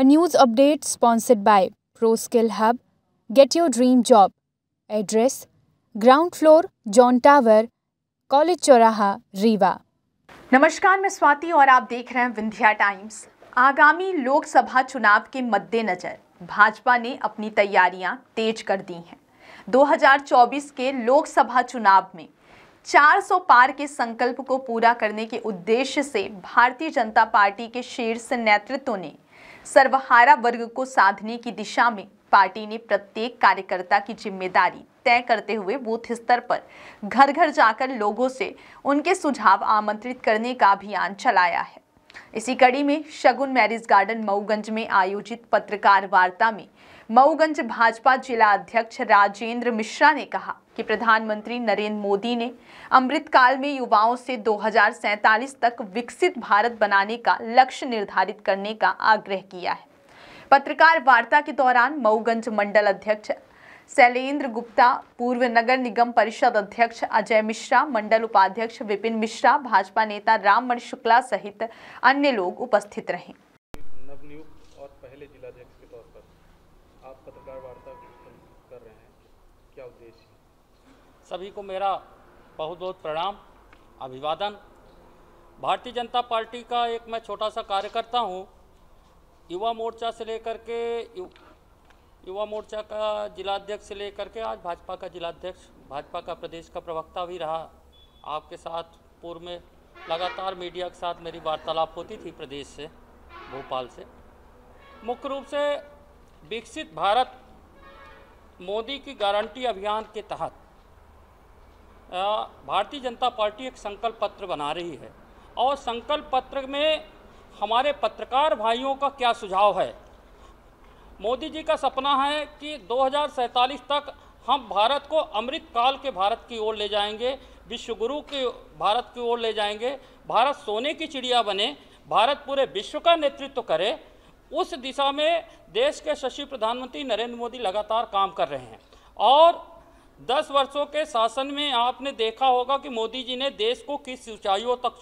A news update sponsored by ProSkill Hub. Get your dream job. Address Ground floor, John Tower, College Choraha, Rewa. नमस्कार मैं स्वाति और आप देख रहे हैं विंध्या टाइम्स आगामी लोकसभा चुनाव के मद्देनज़र भाजपा ने अपनी तैयारियां तेज कर दी हैं 2024 के लोकसभा चुनाव में 400 पार के संकल्प को पूरा करने के उद्देश्य से भारतीय जनता पार्टी के शीर्ष नेतृत्व ने सर्वहारा वर्ग को साधने की दिशा में पार्टी ने प्रत्येक कार्यकर्ता की जिम्मेदारी तय करते हुए बूथ स्तर पर घर घर जाकर लोगों से उनके सुझाव आमंत्रित करने का अभियान चलाया है इसी कड़ी में शगुन मैरिज गार्डन मऊगंज में आयोजित पत्रकार वार्ता में मऊगंज भाजपा जिला अध्यक्ष राजेंद्र मिश्रा ने कहा कि प्रधानमंत्री नरेंद्र मोदी ने अमृतकाल में युवाओं से दो तक विकसित भारत बनाने का लक्ष्य निर्धारित करने का आग्रह किया है पत्रकार वार्ता के दौरान मऊगंज मंडल अध्यक्ष शैलेन्द्र गुप्ता पूर्व नगर निगम परिषद अध्यक्ष अजय मिश्रा मंडल उपाध्यक्ष विपिन मिश्रा भाजपा नेता राममण शुक्ला सहित अन्य लोग उपस्थित रहे सभी को मेरा बहुत बहुत प्रणाम अभिवादन भारतीय जनता पार्टी का एक मैं छोटा सा कार्यकर्ता हूँ युवा मोर्चा से लेकर के यु, युवा मोर्चा का जिलाध्यक्ष से लेकर के आज भाजपा का जिलाध्यक्ष भाजपा का प्रदेश का प्रवक्ता भी रहा आपके साथ पूर्व में लगातार मीडिया के साथ मेरी वार्तालाप होती थी प्रदेश से भोपाल से मुख्य रूप से विकसित भारत मोदी की गारंटी अभियान के तहत भारतीय जनता पार्टी एक संकल्प पत्र बना रही है और संकल्प पत्र में हमारे पत्रकार भाइयों का क्या सुझाव है मोदी जी का सपना है कि दो तक हम भारत को अमृत काल के भारत की ओर ले जाएंगे विश्वगुरु के भारत की ओर ले जाएंगे भारत सोने की चिड़िया बने भारत पूरे विश्व का नेतृत्व करे उस दिशा में देश के शशि प्रधानमंत्री नरेंद्र मोदी लगातार काम कर रहे हैं और दस वर्षों के शासन में आपने देखा होगा कि मोदी जी ने देश को किस ऊंचाइयों तक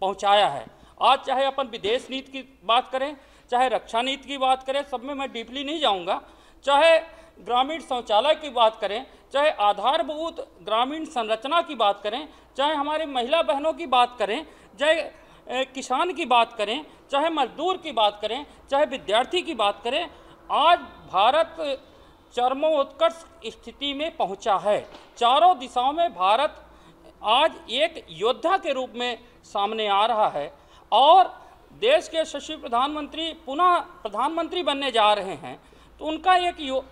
पहुंचाया है आज चाहे अपन विदेश नीति की बात करें चाहे रक्षा नीति की बात करें सब में मैं डीपली नहीं जाऊंगा चाहे ग्रामीण शौचालय की बात करें चाहे आधारभूत ग्रामीण संरचना की बात करें चाहे हमारे महिला बहनों की बात करें चाहे किसान की बात करें चाहे मजदूर की बात करें चाहे विद्यार्थी की बात करें आज भारत चरमोत्कर्ष स्थिति में पहुंचा है चारों दिशाओं में भारत आज एक योद्धा के रूप में सामने आ रहा है और देश के शशि प्रधानमंत्री पुनः प्रधानमंत्री बनने जा रहे हैं तो उनका एक यो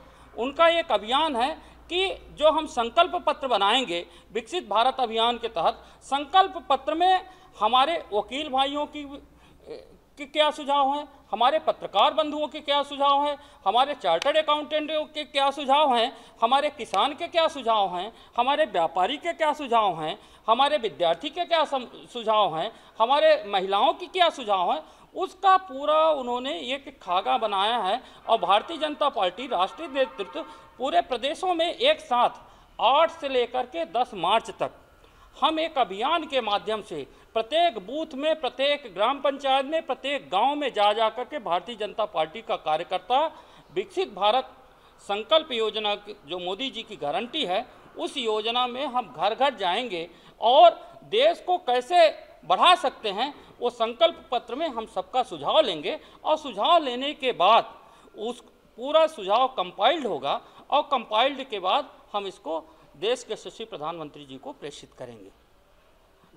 उनका एक अभियान है कि जो हम संकल्प पत्र बनाएंगे विकसित भारत अभियान के तहत संकल्प पत्र में हमारे वकील भाइयों की के क्या सुझाव हैं हमारे पत्रकार बंधुओं के क्या सुझाव हैं हमारे चार्टर्ड अकाउंटेंट के क्या सुझाव हैं हमारे किसान के क्या सुझाव हैं हमारे व्यापारी के क्या सुझाव हैं हमारे विद्यार्थी के क्या सुझाव हैं हमारे महिलाओं की क्या सुझाव हैं उसका पूरा उन्होंने एक खागा बनाया है और भारतीय जनता पार्टी राष्ट्रीय नेतृत्व पूरे प्रदेशों में एक साथ आठ से लेकर के दस मार्च तक हम एक अभियान के माध्यम से प्रत्येक बूथ में प्रत्येक ग्राम पंचायत में प्रत्येक गांव में जा जा करके भारतीय जनता पार्टी का कार्यकर्ता विकसित भारत संकल्प योजना जो मोदी जी की गारंटी है उस योजना में हम घर घर जाएंगे और देश को कैसे बढ़ा सकते हैं वो संकल्प पत्र में हम सबका सुझाव लेंगे और सुझाव लेने के बाद उस पूरा सुझाव कंपाइल्ड होगा और कंपाइल्ड के बाद हम इसको देश के यशस्वी प्रधानमंत्री जी को प्रेषित करेंगे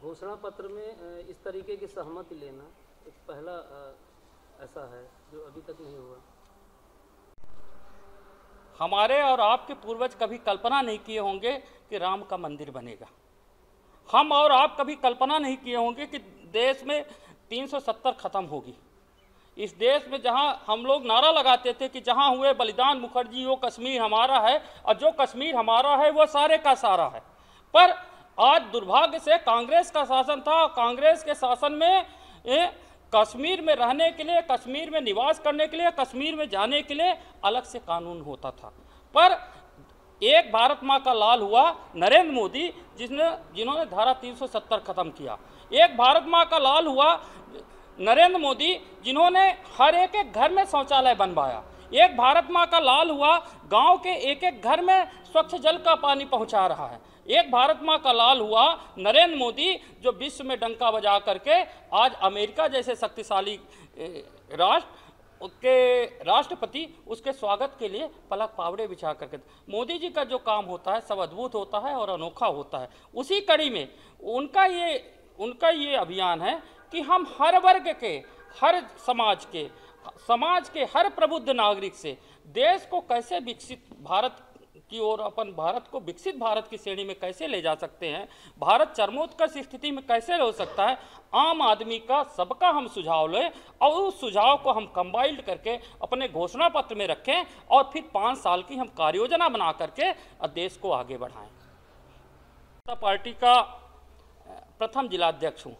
घोषणा पत्र में इस तरीके की सहमति लेना एक पहला ऐसा है जो अभी तक नहीं हुआ हमारे और आपके पूर्वज कभी कल्पना नहीं किए होंगे कि राम का मंदिर बनेगा हम और आप कभी कल्पना नहीं किए होंगे कि देश में 370 खत्म होगी इस देश में जहां हम लोग नारा लगाते थे कि जहां हुए बलिदान मुखर्जी वो कश्मीर हमारा है और जो कश्मीर हमारा है वो सारे का सारा है पर आज दुर्भाग्य से कांग्रेस का शासन था और कांग्रेस के शासन में ए, कश्मीर में रहने के लिए कश्मीर में निवास करने के लिए कश्मीर में जाने के लिए अलग से कानून होता था पर एक भारत माँ का लाल हुआ नरेंद्र मोदी जिसने जिन्होंने धारा 370 खत्म किया एक भारत माँ का लाल हुआ नरेंद्र मोदी जिन्होंने हर एक एक घर में शौचालय बनवाया एक भारत माँ का लाल हुआ गांव के एक एक घर में स्वच्छ जल का पानी पहुंचा रहा है एक भारत माँ का लाल हुआ नरेंद्र मोदी जो विश्व में डंका बजा करके आज अमेरिका जैसे शक्तिशाली राष्ट्र के राष्ट्रपति उसके स्वागत के लिए पलक पावड़े बिछा करके मोदी जी का जो काम होता है सब अद्भुत होता है और अनोखा होता है उसी कड़ी में उनका ये उनका ये अभियान है कि हम हर वर्ग के हर समाज के समाज के हर प्रबुद्ध नागरिक से देश को कैसे विकसित भारत की ओर अपन भारत को विकसित भारत की श्रेणी में कैसे ले जा सकते हैं भारत चरमोत्कर्ष स्थिति में कैसे हो सकता है आम आदमी का सबका हम सुझाव लें और उस सुझाव को हम कंबाइल्ड करके अपने घोषणा पत्र में रखें और फिर पाँच साल की हम योजना बना करके देश को आगे बढ़ाएं पार्टी का प्रथम जिलाध्यक्ष हूँ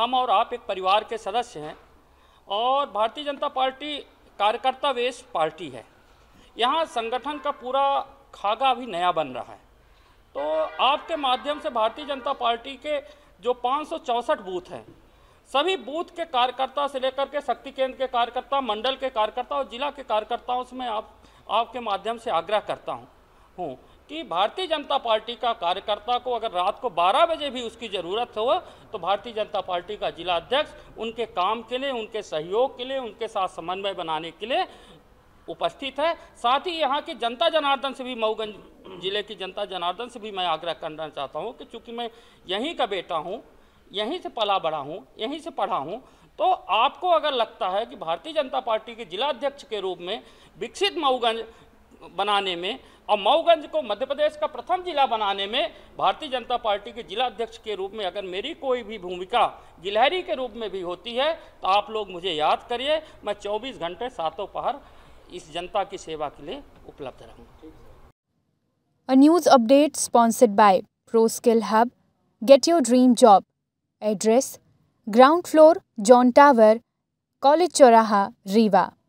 हम और आप एक परिवार के सदस्य हैं और भारतीय जनता पार्टी कार्यकर्ता वेश पार्टी है यहाँ संगठन का पूरा खागा अभी नया बन रहा है तो आपके माध्यम से भारतीय जनता पार्टी के जो पाँच बूथ हैं सभी बूथ के कार्यकर्ता से लेकर के शक्ति केंद्र के कार्यकर्ता मंडल के कार्यकर्ता और जिला के कार्यकर्ताओं से मैं आप आपके माध्यम से आग्रह करता हूँ हूँ कि भारतीय जनता पार्टी का कार्यकर्ता को अगर रात को 12 बजे भी उसकी ज़रूरत हो तो भारतीय जनता पार्टी का जिला अध्यक्ष उनके काम के लिए उनके सहयोग के लिए उनके साथ समन्वय बनाने के लिए उपस्थित है साथ ही यहाँ की जनता जनार्दन से भी मऊगंज जिले की जनता जनार्दन से भी मैं आग्रह करना चाहता हूँ कि चूँकि मैं यहीं का बेटा हूँ यहीं से पला बढ़ा हूँ यहीं से पढ़ा हूँ तो आपको अगर लगता है कि भारतीय जनता पार्टी के जिला अध्यक्ष के रूप में विकसित मऊगंज बनाने में और मऊगंज को मध्य प्रदेश का प्रथम जिला बनाने में भारतीय जनता पार्टी के जिला अध्यक्ष के रूप में अगर मेरी कोई भी भूमिका गिलहरी के रूप में भी होती है तो आप लोग मुझे याद करिए मैं 24 घंटे सातों पहर इस जनता की सेवा के लिए उपलब्ध रहूंगा news update sponsored by by ProSkill Hub. Get your dream job. Address Ground floor, John Tower, College Choraha,